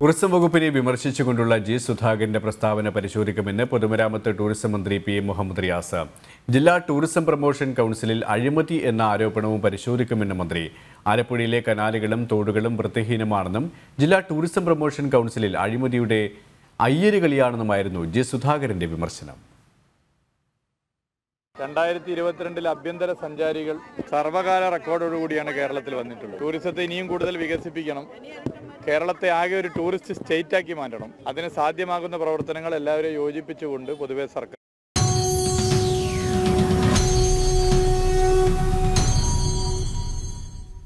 tourism വകുപ്പിനെ വിമർശിച്ചുകൊണ്ടുള്ള G സുധാകരന്റെ പ്രസ്താവന പരിശോധിക്കുമെന്ന് പൊതുമരാമത്ത് ടൂറിസം മന്ത്രി പി മുഹമ്മദ് റിയാസ് ജില്ലാ ടൂറിസം പ്രൊമോഷൻ കൗൺസിലിൽ അഴിമതി എന്ന ആരോപണവും പരിശോധിക്കുമെന്ന് മന്ത്രി ആലപ്പുഴയിലെ കനാലുകളും തോടുകളും വൃത്തിഹീനമാണെന്നും ജില്ലാ ടൂറിസം പ്രൊമോഷൻ കൗൺസിലിൽ അഴിമതിയുടെ അയ്യരുകളിയാണെന്നുമായിരുന്നു ജി സുധാകരന്റെ വിമർശനം രണ്ടായിരത്തി ഇരുപത്തിരണ്ടിൽ അഭ്യന്തര സഞ്ചാരികൾ സർവകാല റെക്കോർഡോടുകൂടിയാണ് കേരളത്തിൽ വന്നിട്ടുള്ളത് ടൂറിസത്തെ ഇനിയും കൂടുതൽ വികസിപ്പിക്കണം കേരളത്തെ ആകെ ഒരു ടൂറിസ്റ്റ് സ്റ്റേറ്റാക്കി മാറ്റണം അതിന് സാധ്യമാകുന്ന പ്രവർത്തനങ്ങൾ എല്ലാവരെയും യോജിപ്പിച്ചുകൊണ്ട് പൊതുവെ സർക്കാർ